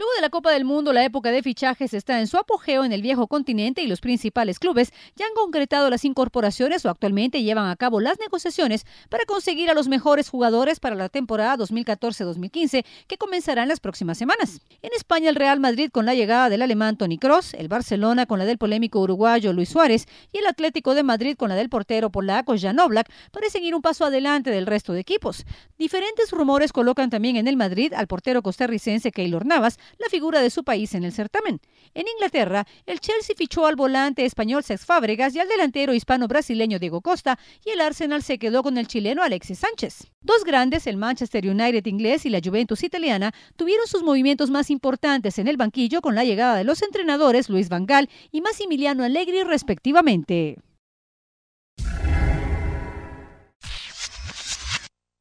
Luego de la Copa del Mundo, la época de fichajes está en su apogeo en el viejo continente y los principales clubes ya han concretado las incorporaciones o actualmente llevan a cabo las negociaciones para conseguir a los mejores jugadores para la temporada 2014-2015 que comenzará en las próximas semanas. En España, el Real Madrid con la llegada del alemán Tony Cross, el Barcelona con la del polémico uruguayo Luis Suárez y el Atlético de Madrid con la del portero polaco Jan Oblak parecen ir un paso adelante del resto de equipos. Diferentes rumores colocan también en el Madrid al portero costarricense Keylor Navas la figura de su país en el certamen. En Inglaterra, el Chelsea fichó al volante español Sex Fábregas y al delantero hispano-brasileño Diego Costa y el Arsenal se quedó con el chileno Alexis Sánchez. Dos grandes, el Manchester United inglés y la Juventus italiana, tuvieron sus movimientos más importantes en el banquillo con la llegada de los entrenadores Luis Vangal y Massimiliano Allegri respectivamente.